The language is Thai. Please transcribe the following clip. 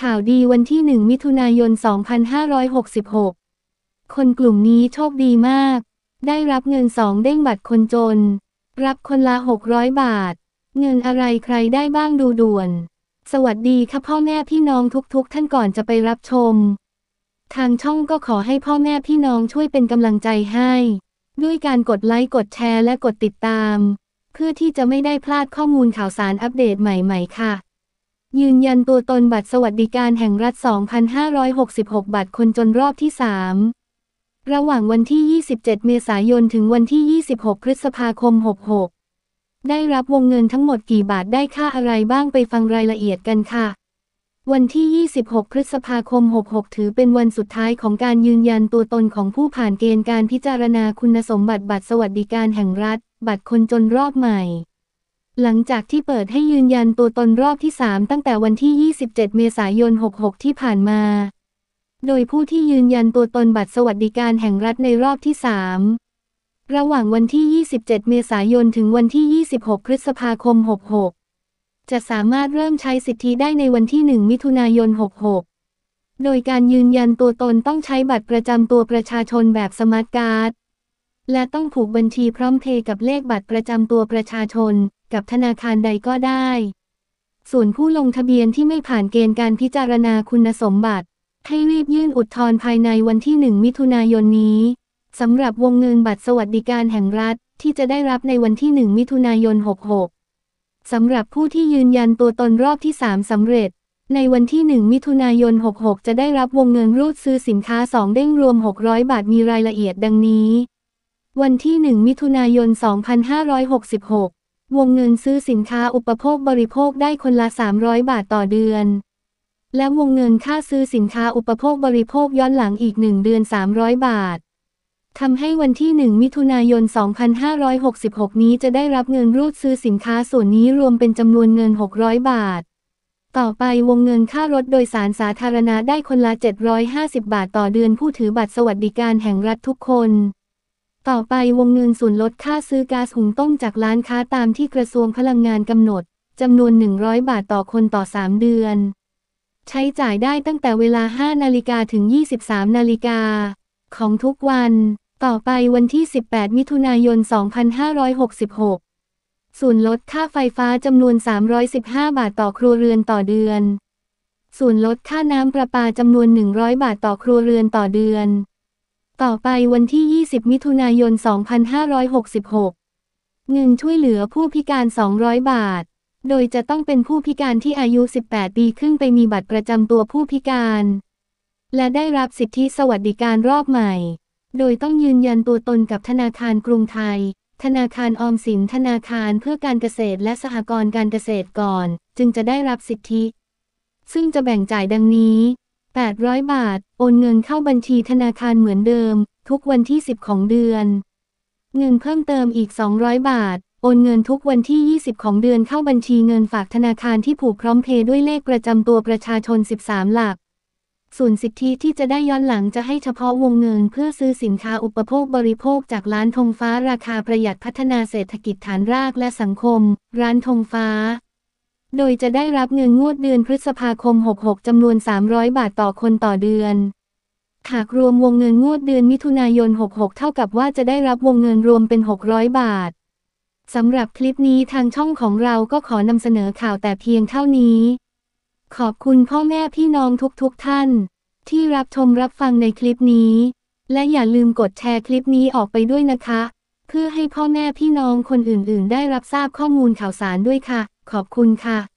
ข่าวดีวันที่หนึ่งมิถุนายน 2566 คนกลุ่มนี้โชคดีมาก ได้รับเงินสองเด้งบัตรคนจน รับคนละ 600 บาท เงินอะไรใครได้บ้างดูด่วน สวัสดีค่ะพ่อแม่พี่น้องทุกๆ ท่านก่อนจะไปรับชม ทางช่องก็ขอให้พ่อแม่พี่น้องช่วยเป็นกำลังใจให้ ด้วยการกดไลค์กดแชร์และกดติดตาม เพื่อที่จะไม่ได้พลาดข้อมูลข่าวสารอัปเดตใหม่ๆ ค่ะยืนยันตัวตนบัตรสวัสดิการแห่งรัฐ 2,566 บัตรคนจนรอบที่ 3 ระหว่างวันที่ 27 เมษายน ถึงวันที่ 26 พฤษภาคม 66 ได้รับวงเงินทั้งหมดกี่บาท ได้ค่าอะไรบ้างไปฟังรายละเอียดกันค่ะ วันที่ 26 พฤษภาคม 66 ถือเป็นวันสุดท้ายของการยืนยันตัวตนของผู้ผ่านเกณฑ์การพิจารณาคุณสมบัติบัตรสวัสดิการแห่งรัฐ บัตรคนจนรอบใหม่หลังจากที่เปิดให้ยืนยันตัวตนรอบที่ 3 ตั้งแต่วันที่ 27 เมษายน 66 ที่ผ่านมา โดยผู้ที่ยืนยันตัวตนบัตรสวัสดิการแห่งรัฐในรอบที่3ระหว่างวันที่ 27 เมษายนถึงวันที่ 26 พฤษภาคม 66 จะสามารถเริ่มใช้สิทธิได้ในวันที่ 1 มิถุนายน 66 โดยการยืนยันตัวตนต้องใช้บัตรประจำตัวประชาชนแบบสมาร์ทการ์ด และต้องผูกบัญชีพร้อมเพย์กับเลขบัตรประจำตัวประชาชนกับธนาคารใดก็ได้ ส่วนผู้ลงทะเบียนที่ไม่ผ่านเกณฑ์การพิจารณาคุณสมบัติ ให้รีบยื่นอุทธรณ์ภายในวันที่หนึ่งมิถุนายนนี้สำหรับวงเงินบัตรสวัสดิการแห่งรัฐ ที่จะได้รับในวันที่หนึ่งมิถุนายน 66สำหรับผู้ที่ยืนยันตัวตนรอบที่ 3สำเร็จ ในวันที่หนึ่งมิถุนายน 66 จะได้รับวงเงินรูดซื้อสินค้า2เด้งรวม 600 บาทมีรายละเอียดดังนี้ วันที่หนึ่งมิถุนายน 2566วงเงินซื้อสินค้าอุปโภคบริโภคได้คนละ 300 บาทต่อเดือน และวงเงินค่าซื้อสินค้าอุปโภคบริโภคย้อนหลังอีก1เดือน 300 บาททำให้วันที่1มิถุนายน 2566 นี้จะได้รับเงินรูดซื้อสินค้าส่วนนี้รวมเป็นจำนวนเงิน 600 บาท ต่อไปวงเงินค่ารถโดยสารสาธารณะได้คนละ 750 บาทต่อเดือนผู้ถือบัตรสวัสดิการแห่งรัฐทุกคนต่อไปวงเงินส่วนลดค่าซื้อก๊าซหุงต้มจากร้านค้าตามที่กระทรวงพลังงานกำหนด จำนวน 100 บาทต่อคนต่อ 3 เดือน ใช้จ่ายได้ตั้งแต่เวลา 5นาฬิกาถึง 23นาฬิกาของทุกวัน ต่อไปวันที่ 18 มิถุนายน 2566 ส่วนลดค่าไฟฟ้าจำนวน 315 บาทต่อครัวเรือนต่อเดือน ส่วนลดค่าน้ำประปาจำนวน 100 บาทต่อครัวเรือนต่อเดือนต่อไปวันที่ 20 มิถุนายน 2566 เงินช่วยเหลือผู้พิการ 200 บาท โดยจะต้องเป็นผู้พิการที่อายุ 18 ปีขึ้นไปมีบัตรประจำตัวผู้พิการ และได้รับสิทธิสวัสดิการรอบใหม่ โดยต้องยืน ยันตัวตนกับธนาคารกรุงไทย ธนาคารออมสิน ธนาคารเพื่อการเกษตรและสหกรณ์การเกษตรก่อน จึงจะได้รับสิทธิ ซึ่งจะแบ่งจ่ายดังนี้800บาทโอนเงินเข้าบัญชีธนาคารเหมือนเดิม ทุกวันที่10ของเดือนเงินเพิ่มเติมอีก 200 บาท โอนเงินทุกวันที่ 20 ของเดือนเข้าบัญชีเงินฝากธนาคารที่ผูกพร้อมเพย์ด้วยเลขประจำตัวประชาชน 13 หลักส่วนสิทธิที่จะได้ย้อนหลังจะให้เฉพาะวงเงินเพื่อซื้อสินค้าอุปโภคบริโภคจากร้านธงฟ้า ราคาประหยัดพัฒนาเศรษฐกิจฐานรากและสังคม ร้านธงฟ้าโดยจะได้รับเงินงวดเดือนพฤษภาคม 66 จำนวน 300 บาทต่อคนต่อเดือน หากรวมวงเงินงวดเดือนมิถุนายน 66 เท่ากับว่าจะได้รับวงเงินรวมเป็น 600 บาทสำหรับคลิปนี้ทางช่องของเราก็ขอนำเสนอข่าวแต่เพียงเท่านี้ ขอบคุณพ่อแม่พี่น้องทุกๆทท่าน ที่รับชมรับฟังในคลิปนี้ และอย่าลืมกดแชร์คลิปนี้ออกไปด้วยนะคะ เพื่อให้พ่อแม่พี่น้องคนอื่นๆ ได้รับทราบข้อมูลข่าวสารด้วยค่ะขอบคุณค่ะ